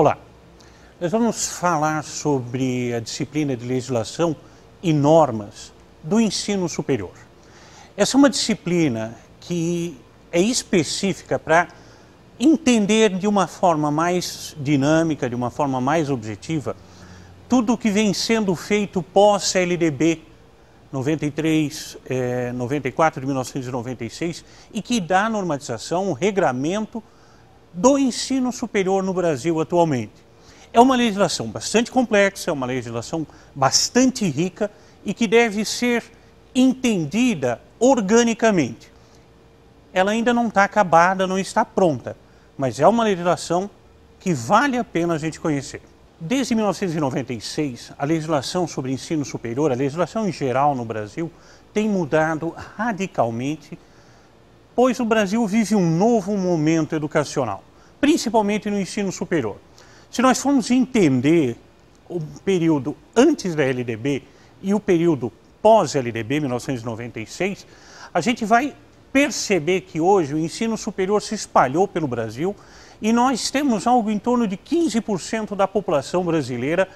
Olá, nós vamos falar sobre a disciplina de legislação e normas do ensino superior. Essa é uma disciplina que é específica para entender de uma forma mais dinâmica, de uma forma mais objetiva, tudo o que vem sendo feito pós-LDB 93, eh, 94 de 1996 e que dá normatização, um regramento do ensino superior no Brasil atualmente. É uma legislação bastante complexa, é uma legislação bastante rica e que deve ser entendida organicamente. Ela ainda não está acabada, não está pronta, mas é uma legislação que vale a pena a gente conhecer. Desde 1996, a legislação sobre ensino superior, a legislação em geral no Brasil, tem mudado radicalmente pois o Brasil vive um novo momento educacional, principalmente no ensino superior. Se nós formos entender o período antes da LDB e o período pós-LDB, 1996, a gente vai perceber que hoje o ensino superior se espalhou pelo Brasil e nós temos algo em torno de 15% da população brasileira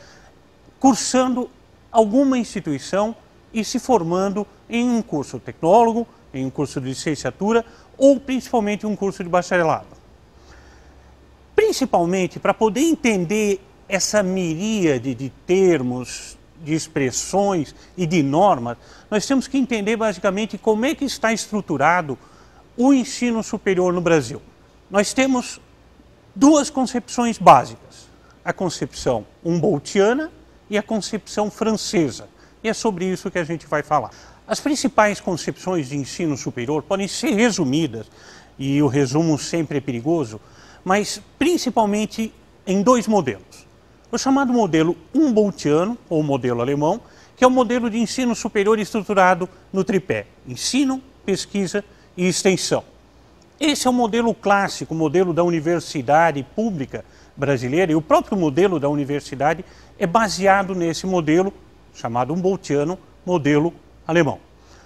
cursando alguma instituição e se formando em um curso tecnólogo, em um curso de licenciatura ou principalmente um curso de bacharelado. Principalmente para poder entender essa miríade de termos, de expressões e de normas, nós temos que entender basicamente como é que está estruturado o ensino superior no Brasil. Nós temos duas concepções básicas: a concepção humboldtiana e a concepção francesa. E é sobre isso que a gente vai falar. As principais concepções de ensino superior podem ser resumidas, e o resumo sempre é perigoso, mas principalmente em dois modelos. O chamado modelo Humboldtiano, ou modelo alemão, que é o modelo de ensino superior estruturado no tripé: ensino, pesquisa e extensão. Esse é o modelo clássico, o modelo da universidade pública brasileira, e o próprio modelo da universidade é baseado nesse modelo, chamado Humboldtiano, modelo alemão.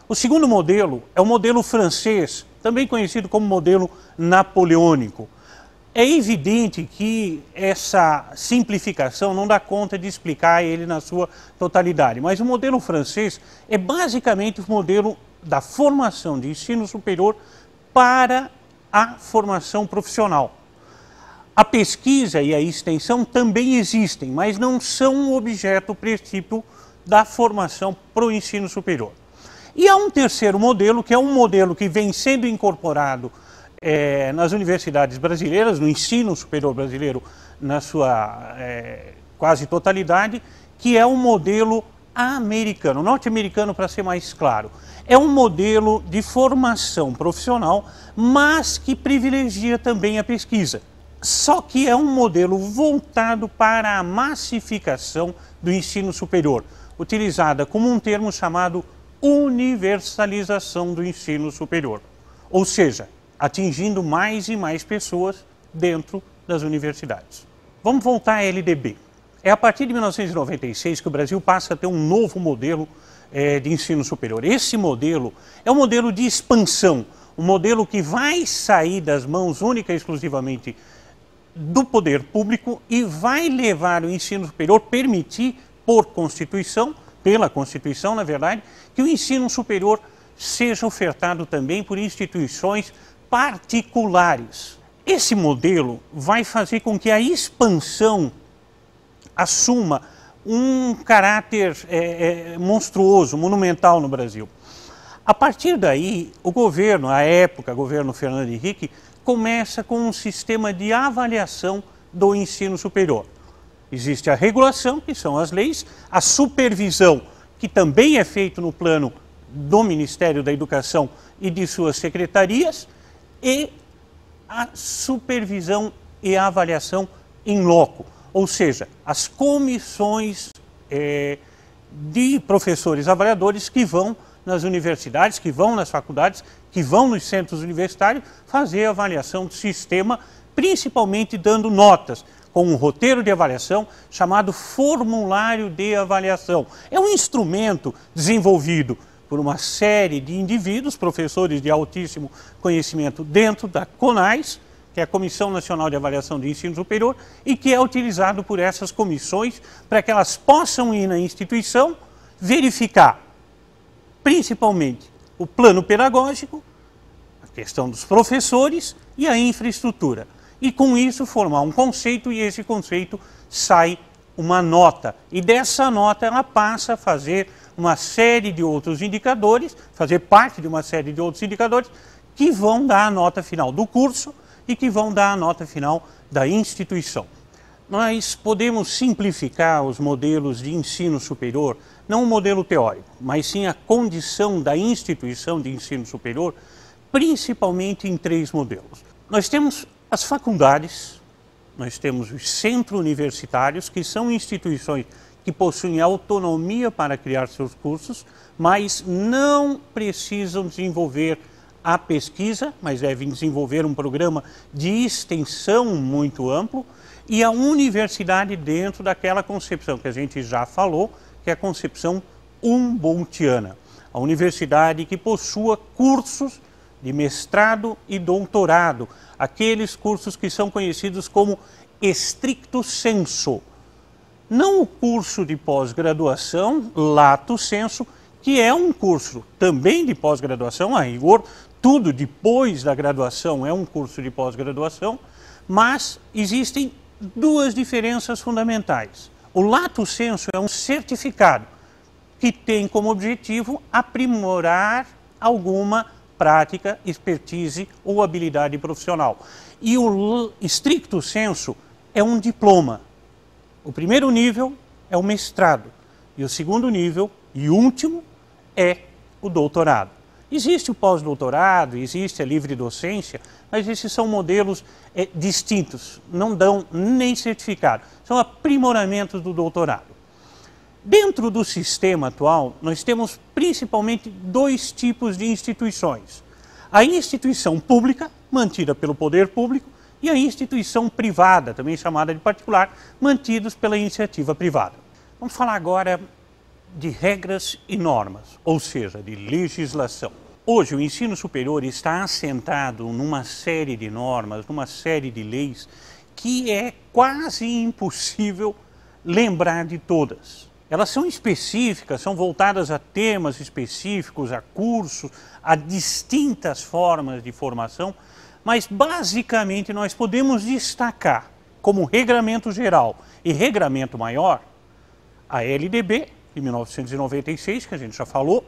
O segundo modelo é o modelo francês, também conhecido como modelo napoleônico. É evidente que essa simplificação não dá conta de explicar ele na sua totalidade, mas o modelo francês é basicamente o modelo da formação de ensino superior para a formação profissional. A pesquisa e a extensão também existem, mas não são objeto princípio da formação para o ensino superior. E há um terceiro modelo, que é um modelo que vem sendo incorporado é, nas universidades brasileiras, no ensino superior brasileiro, na sua é, quase totalidade, que é um modelo americano, norte-americano para ser mais claro. É um modelo de formação profissional, mas que privilegia também a pesquisa. Só que é um modelo voltado para a massificação do ensino superior utilizada como um termo chamado universalização do ensino superior, ou seja, atingindo mais e mais pessoas dentro das universidades. Vamos voltar à LDB. É a partir de 1996 que o Brasil passa a ter um novo modelo é, de ensino superior. Esse modelo é um modelo de expansão, um modelo que vai sair das mãos única e exclusivamente do poder público e vai levar o ensino superior, permitir por Constituição, pela Constituição, na verdade, que o ensino superior seja ofertado também por instituições particulares. Esse modelo vai fazer com que a expansão assuma um caráter é, é, monstruoso, monumental no Brasil. A partir daí, o governo, à época, o governo Fernando Henrique, começa com um sistema de avaliação do ensino superior. Existe a regulação, que são as leis, a supervisão, que também é feito no plano do Ministério da Educação e de suas secretarias, e a supervisão e a avaliação em loco, ou seja, as comissões é, de professores avaliadores que vão nas universidades, que vão nas faculdades, que vão nos centros universitários fazer avaliação do sistema, principalmente dando notas com um roteiro de avaliação chamado formulário de avaliação. É um instrumento desenvolvido por uma série de indivíduos, professores de altíssimo conhecimento dentro da CONAIS, que é a Comissão Nacional de Avaliação de Ensino Superior, e que é utilizado por essas comissões para que elas possam ir na instituição verificar, principalmente, o plano pedagógico, a questão dos professores e a infraestrutura e com isso formar um conceito e esse conceito sai uma nota. E dessa nota ela passa a fazer uma série de outros indicadores, fazer parte de uma série de outros indicadores que vão dar a nota final do curso e que vão dar a nota final da instituição. Nós podemos simplificar os modelos de ensino superior, não o modelo teórico, mas sim a condição da instituição de ensino superior, principalmente em três modelos. Nós temos as faculdades, nós temos os centros universitários, que são instituições que possuem autonomia para criar seus cursos, mas não precisam desenvolver a pesquisa, mas devem desenvolver um programa de extensão muito amplo, e a universidade dentro daquela concepção que a gente já falou, que é a concepção umbontiana. A universidade que possua cursos de mestrado e doutorado, aqueles cursos que são conhecidos como estricto senso. Não o curso de pós-graduação, lato senso, que é um curso também de pós-graduação, a rigor, tudo depois da graduação é um curso de pós-graduação, mas existem duas diferenças fundamentais. O lato senso é um certificado que tem como objetivo aprimorar alguma prática, expertise ou habilidade profissional. E o estricto senso é um diploma. O primeiro nível é o mestrado e o segundo nível e último é o doutorado. Existe o pós-doutorado, existe a livre docência, mas esses são modelos é, distintos, não dão nem certificado, são aprimoramentos do doutorado. Dentro do sistema atual, nós temos principalmente dois tipos de instituições: a instituição pública, mantida pelo poder público, e a instituição privada, também chamada de particular, mantidos pela iniciativa privada. Vamos falar agora de regras e normas, ou seja, de legislação. Hoje, o ensino superior está assentado numa série de normas, numa série de leis que é quase impossível lembrar de todas elas são específicas, são voltadas a temas específicos, a cursos, a distintas formas de formação, mas basicamente nós podemos destacar como regramento geral e regramento maior a LDB de 1996, que a gente já falou,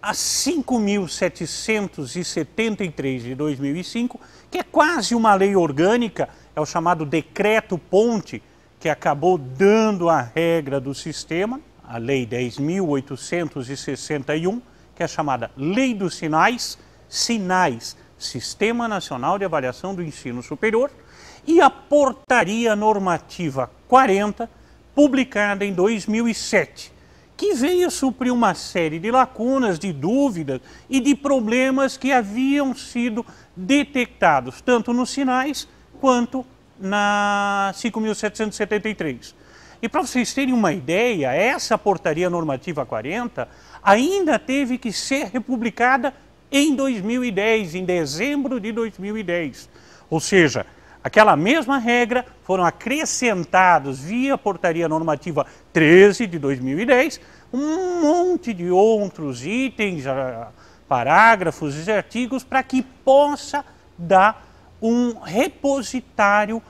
a 5.773 de 2005, que é quase uma lei orgânica, é o chamado decreto ponte que acabou dando a regra do sistema, a Lei 10.861, que é chamada Lei dos Sinais, Sinais, Sistema Nacional de Avaliação do Ensino Superior, e a Portaria Normativa 40, publicada em 2007, que veio suprir uma série de lacunas, de dúvidas e de problemas que haviam sido detectados tanto nos sinais quanto na 5.773. E para vocês terem uma ideia, essa portaria normativa 40 ainda teve que ser republicada em 2010, em dezembro de 2010. Ou seja, aquela mesma regra foram acrescentados via portaria normativa 13 de 2010 um monte de outros itens, ah, parágrafos e artigos para que possa dar um repositório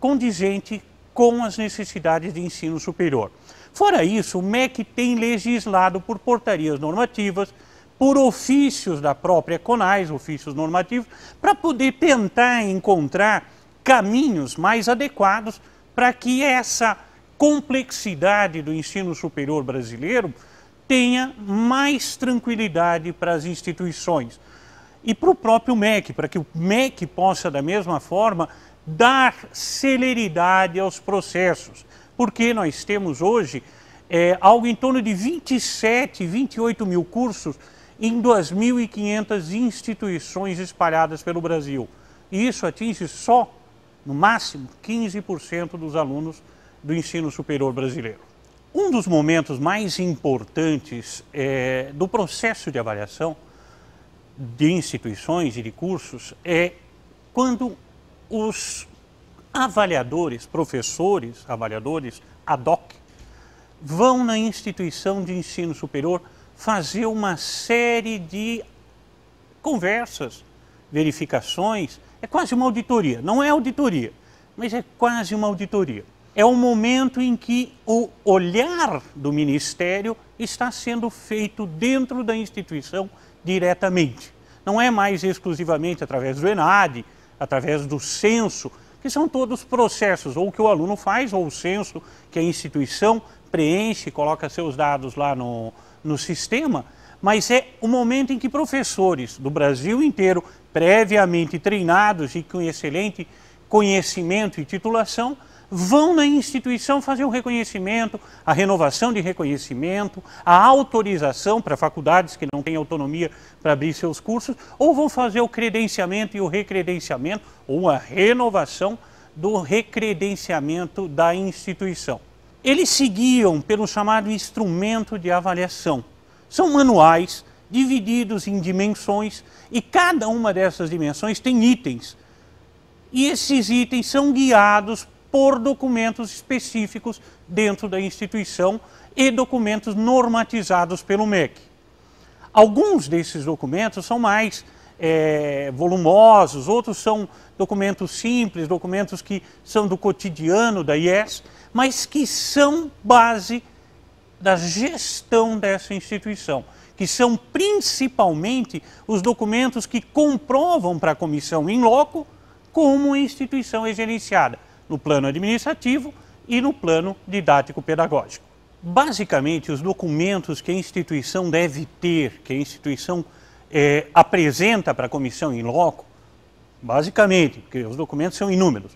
condizente com as necessidades de ensino superior. Fora isso, o MEC tem legislado por portarias normativas, por ofícios da própria CONAIS, ofícios normativos, para poder tentar encontrar caminhos mais adequados para que essa complexidade do ensino superior brasileiro tenha mais tranquilidade para as instituições e para o próprio MEC, para que o MEC possa, da mesma forma, dar celeridade aos processos, porque nós temos hoje é, algo em torno de 27, 28 mil cursos em 2.500 instituições espalhadas pelo Brasil. E isso atinge só, no máximo, 15% dos alunos do ensino superior brasileiro. Um dos momentos mais importantes é, do processo de avaliação de instituições e de cursos é quando os avaliadores, professores, avaliadores ad hoc, vão na instituição de ensino superior fazer uma série de conversas, verificações. É quase uma auditoria. Não é auditoria, mas é quase uma auditoria. É o momento em que o olhar do Ministério está sendo feito dentro da instituição diretamente. Não é mais exclusivamente através do ENAD, através do censo, que são todos processos, ou que o aluno faz, ou o censo que a instituição preenche, coloca seus dados lá no, no sistema, mas é o momento em que professores do Brasil inteiro, previamente treinados e com excelente conhecimento e titulação, vão na instituição fazer o reconhecimento, a renovação de reconhecimento, a autorização para faculdades que não têm autonomia para abrir seus cursos, ou vão fazer o credenciamento e o recredenciamento, ou a renovação do recredenciamento da instituição. Eles seguiam pelo chamado instrumento de avaliação. São manuais divididos em dimensões e cada uma dessas dimensões tem itens. E esses itens são guiados por documentos específicos dentro da instituição e documentos normatizados pelo MEC. Alguns desses documentos são mais é, volumosos, outros são documentos simples, documentos que são do cotidiano da IES, mas que são base da gestão dessa instituição, que são principalmente os documentos que comprovam para a comissão em loco como a instituição é gerenciada no plano administrativo e no plano didático-pedagógico. Basicamente, os documentos que a instituição deve ter, que a instituição é, apresenta para a comissão em loco, basicamente, porque os documentos são inúmeros,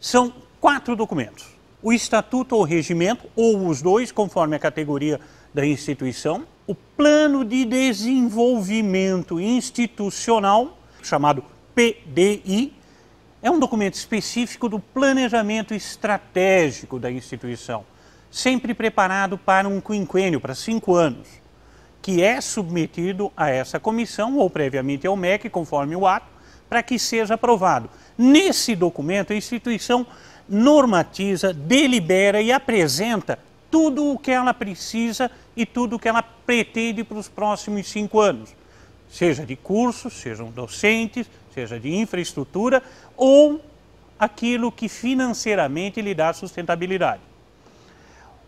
são quatro documentos. O estatuto ou regimento, ou os dois, conforme a categoria da instituição, o plano de desenvolvimento institucional, chamado PDI, é um documento específico do planejamento estratégico da instituição, sempre preparado para um quinquênio, para cinco anos, que é submetido a essa comissão ou previamente ao MEC, conforme o ato, para que seja aprovado. Nesse documento, a instituição normatiza, delibera e apresenta tudo o que ela precisa e tudo o que ela pretende para os próximos cinco anos seja de cursos, sejam docentes, seja de infraestrutura, ou aquilo que financeiramente lhe dá sustentabilidade.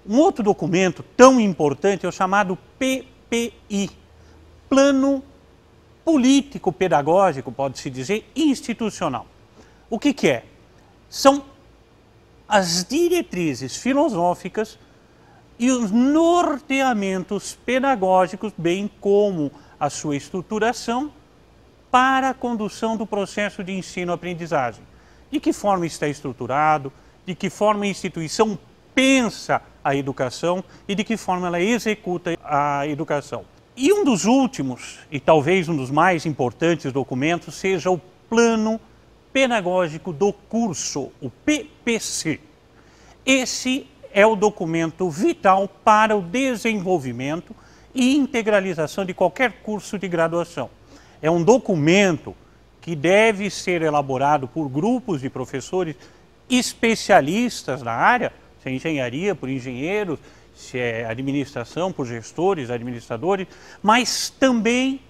Um outro documento tão importante é o chamado PPI, Plano Político Pedagógico, pode-se dizer, institucional. O que, que é? São as diretrizes filosóficas e os norteamentos pedagógicos, bem como a sua estruturação para a condução do processo de ensino-aprendizagem. De que forma está estruturado, de que forma a instituição pensa a educação e de que forma ela executa a educação. E um dos últimos, e talvez um dos mais importantes documentos, seja o Plano Pedagógico do Curso, o PPC. Esse é o documento vital para o desenvolvimento integralização de qualquer curso de graduação. É um documento que deve ser elaborado por grupos de professores especialistas na área, se é engenharia, por engenheiros, se é administração, por gestores, administradores, mas também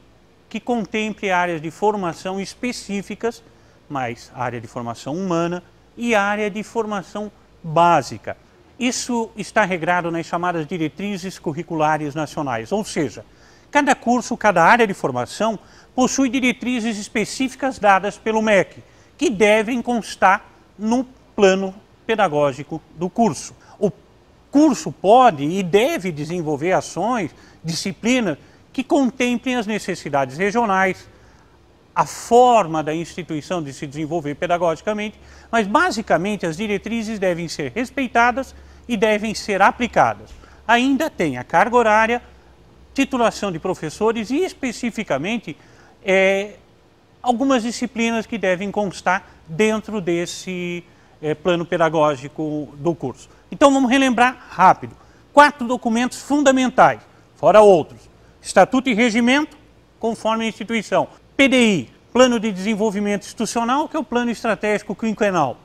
que contemple áreas de formação específicas, mas área de formação humana e área de formação básica. Isso está regrado nas chamadas diretrizes curriculares nacionais, ou seja, cada curso, cada área de formação possui diretrizes específicas dadas pelo MEC, que devem constar no plano pedagógico do curso. O curso pode e deve desenvolver ações, disciplinas que contemplem as necessidades regionais, a forma da instituição de se desenvolver pedagogicamente, mas basicamente as diretrizes devem ser respeitadas e devem ser aplicadas. Ainda tem a carga horária, titulação de professores e, especificamente, é, algumas disciplinas que devem constar dentro desse é, plano pedagógico do curso. Então, vamos relembrar rápido. Quatro documentos fundamentais, fora outros. Estatuto e Regimento, conforme a instituição. PDI, Plano de Desenvolvimento Institucional, que é o Plano Estratégico Quinquenal.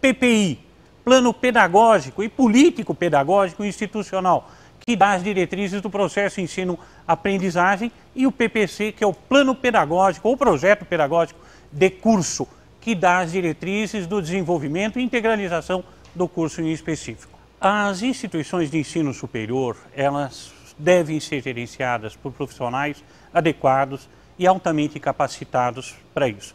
PPI, plano pedagógico e político-pedagógico institucional, que dá as diretrizes do processo ensino-aprendizagem, e o PPC, que é o plano pedagógico ou projeto pedagógico de curso, que dá as diretrizes do desenvolvimento e integralização do curso em específico. As instituições de ensino superior, elas devem ser gerenciadas por profissionais adequados e altamente capacitados para isso.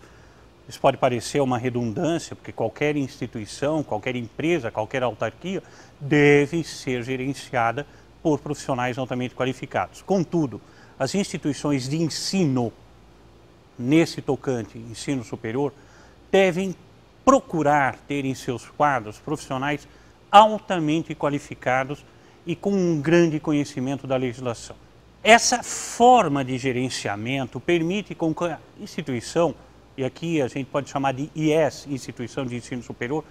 Isso pode parecer uma redundância, porque qualquer instituição, qualquer empresa, qualquer autarquia deve ser gerenciada por profissionais altamente qualificados. Contudo, as instituições de ensino, nesse tocante, ensino superior, devem procurar ter em seus quadros profissionais altamente qualificados e com um grande conhecimento da legislação. Essa forma de gerenciamento permite com que a instituição e aqui a gente pode chamar de IES, Instituição de Ensino Superior,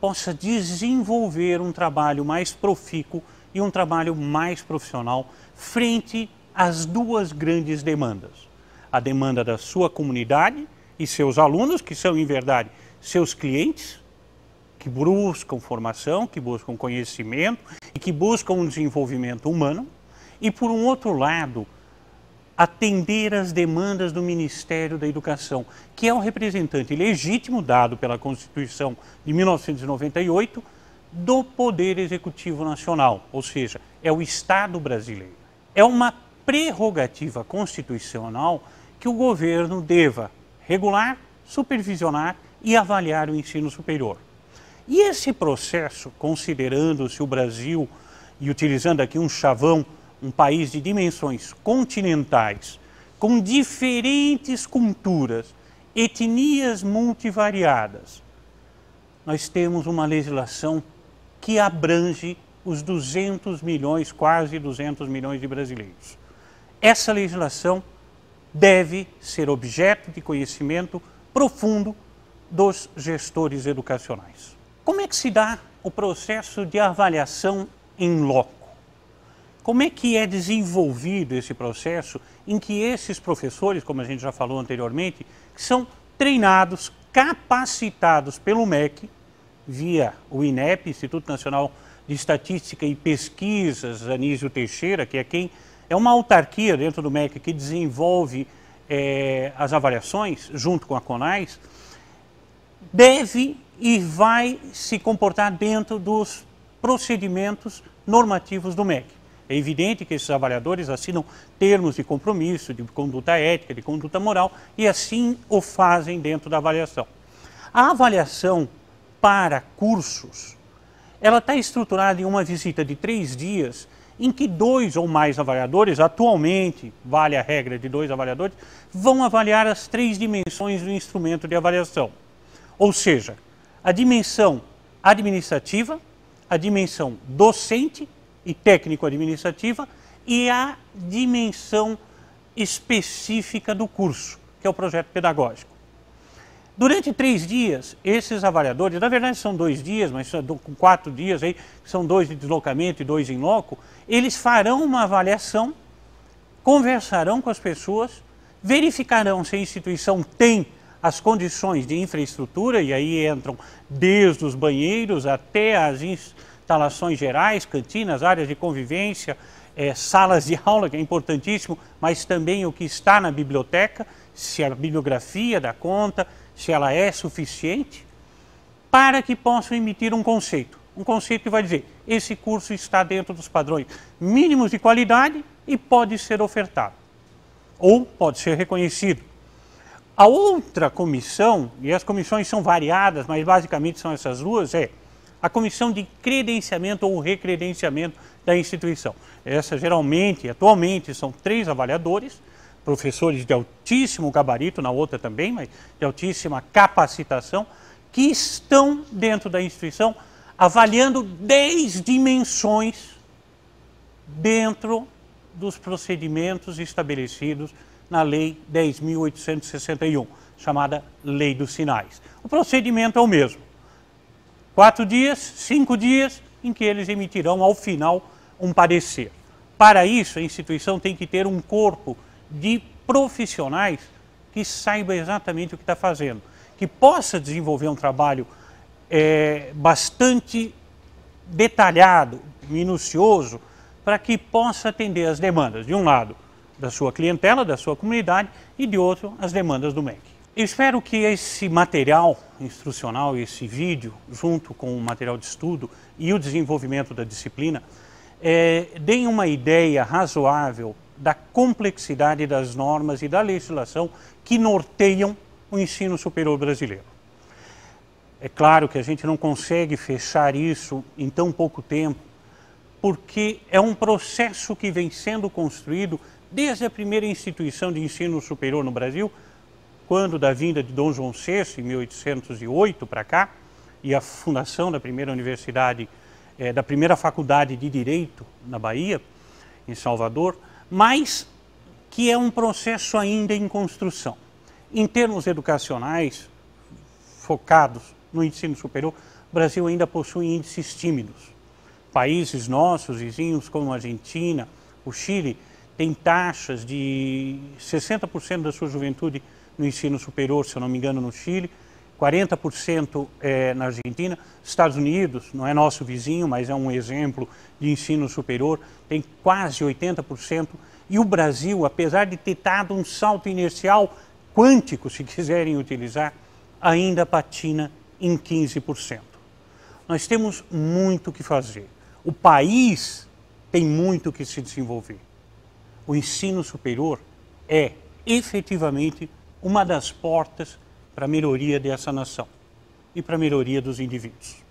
possa desenvolver um trabalho mais profícuo e um trabalho mais profissional frente às duas grandes demandas. A demanda da sua comunidade e seus alunos, que são, em verdade, seus clientes, que buscam formação, que buscam conhecimento e que buscam um desenvolvimento humano. E, por um outro lado, atender às demandas do Ministério da Educação, que é o representante legítimo dado pela Constituição de 1998 do Poder Executivo Nacional, ou seja, é o Estado brasileiro. É uma prerrogativa constitucional que o governo deva regular, supervisionar e avaliar o ensino superior. E esse processo, considerando-se o Brasil, e utilizando aqui um chavão um país de dimensões continentais, com diferentes culturas, etnias multivariadas, nós temos uma legislação que abrange os 200 milhões, quase 200 milhões de brasileiros. Essa legislação deve ser objeto de conhecimento profundo dos gestores educacionais. Como é que se dá o processo de avaliação em loco? Como é que é desenvolvido esse processo em que esses professores, como a gente já falou anteriormente, são treinados, capacitados pelo MEC, via o INEP, Instituto Nacional de Estatística e Pesquisas, Anísio Teixeira, que é quem é uma autarquia dentro do MEC que desenvolve é, as avaliações junto com a CONAIS, deve e vai se comportar dentro dos procedimentos normativos do MEC. É evidente que esses avaliadores assinam termos de compromisso, de conduta ética, de conduta moral, e assim o fazem dentro da avaliação. A avaliação para cursos, ela está estruturada em uma visita de três dias, em que dois ou mais avaliadores, atualmente vale a regra de dois avaliadores, vão avaliar as três dimensões do instrumento de avaliação. Ou seja, a dimensão administrativa, a dimensão docente e técnico-administrativa e a dimensão específica do curso, que é o projeto pedagógico. Durante três dias, esses avaliadores, na verdade são dois dias, mas com quatro dias aí, são dois de deslocamento e dois em loco, eles farão uma avaliação, conversarão com as pessoas, verificarão se a instituição tem as condições de infraestrutura, e aí entram desde os banheiros até as instituições instalações gerais, cantinas, áreas de convivência, é, salas de aula, que é importantíssimo, mas também o que está na biblioteca, se a bibliografia dá conta, se ela é suficiente, para que possam emitir um conceito. Um conceito que vai dizer: esse curso está dentro dos padrões mínimos de qualidade e pode ser ofertado, ou pode ser reconhecido. A outra comissão, e as comissões são variadas, mas basicamente são essas duas, é a comissão de credenciamento ou recredenciamento da instituição. Essa geralmente, atualmente, são três avaliadores, professores de altíssimo gabarito, na outra também, mas de altíssima capacitação, que estão dentro da instituição avaliando dez dimensões dentro dos procedimentos estabelecidos na Lei 10.861, chamada Lei dos Sinais. O procedimento é o mesmo quatro dias, cinco dias, em que eles emitirão ao final um parecer. Para isso, a instituição tem que ter um corpo de profissionais que saiba exatamente o que está fazendo, que possa desenvolver um trabalho é, bastante detalhado, minucioso, para que possa atender as demandas, de um lado, da sua clientela, da sua comunidade, e de outro, as demandas do MEC. Espero que esse material instrucional, esse vídeo, junto com o material de estudo e o desenvolvimento da disciplina, é, deem uma ideia razoável da complexidade das normas e da legislação que norteiam o ensino superior brasileiro. É claro que a gente não consegue fechar isso em tão pouco tempo, porque é um processo que vem sendo construído desde a primeira instituição de ensino superior no Brasil, quando da vinda de Dom João VI, em 1808 para cá, e a fundação da primeira universidade, eh, da primeira faculdade de Direito na Bahia, em Salvador, mas que é um processo ainda em construção. Em termos educacionais, focados no ensino superior, o Brasil ainda possui índices tímidos. Países nossos, vizinhos como a Argentina, o Chile, têm taxas de 60% da sua juventude no ensino superior, se eu não me engano, no Chile, 40% é, eh, na Argentina, Estados Unidos, não é nosso vizinho, mas é um exemplo de ensino superior, tem quase 80%, e o Brasil, apesar de ter dado um salto inercial quântico, se quiserem utilizar, ainda patina em 15%. Nós temos muito que fazer. O país tem muito que se desenvolver. O ensino superior é efetivamente uma das portas para a melhoria dessa nação e para a melhoria dos indivíduos.